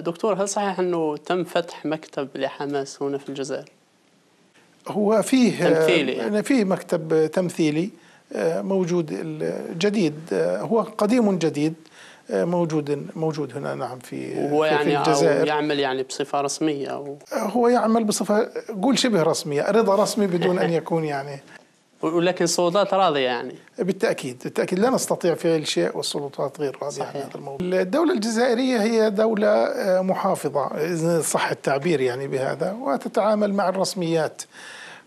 دكتور هل صحيح أنه تم فتح مكتب لحماس هنا في الجزائر؟ هو فيه تمثيلي آه، يعني. فيه مكتب تمثيلي آه، موجود جديد آه، هو قديم جديد موجود موجود هنا نعم في وهو يعني في الجزائر يعمل يعني بصفه رسميه أو هو يعمل بصفه قول شبه رسميه رضا رسمي بدون ان يكون يعني ولكن السلطات راضيه يعني بالتاكيد بالتاكيد لا نستطيع فعل شيء والسلطات غير راضيه صحيح. عن هذا الموضوع الدوله الجزائريه هي دوله آه، محافظه اذا صح التعبير يعني بهذا وتتعامل مع الرسميات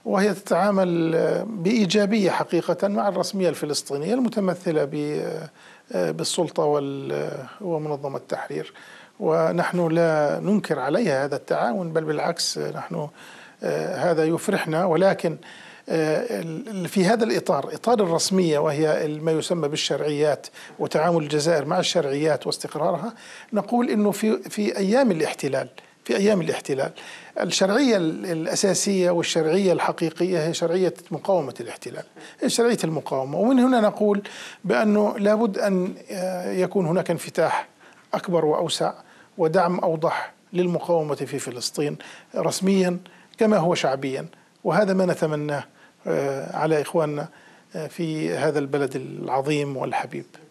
وهي تتعامل آه، بايجابيه حقيقه مع الرسميه الفلسطينيه المتمثله آه، بالسلطه ومنظمه التحرير ونحن لا ننكر عليها هذا التعاون بل بالعكس نحن هذا يفرحنا ولكن في هذا الإطار إطار الرسمية وهي ما يسمى بالشرعيات وتعامل الجزائر مع الشرعيات واستقرارها نقول أنه في, في أيام الاحتلال في أيام الاحتلال الشرعية الأساسية والشرعية الحقيقية هي شرعية مقاومة الاحتلال هي شرعية المقاومة ومن هنا نقول بأنه لابد أن آه، يكون هناك انفتاح أكبر وأوسع ودعم أوضح للمقاومة في فلسطين رسميا كما هو شعبيا وهذا ما نتمناه آه، على إخواننا آه، في هذا البلد العظيم والحبيب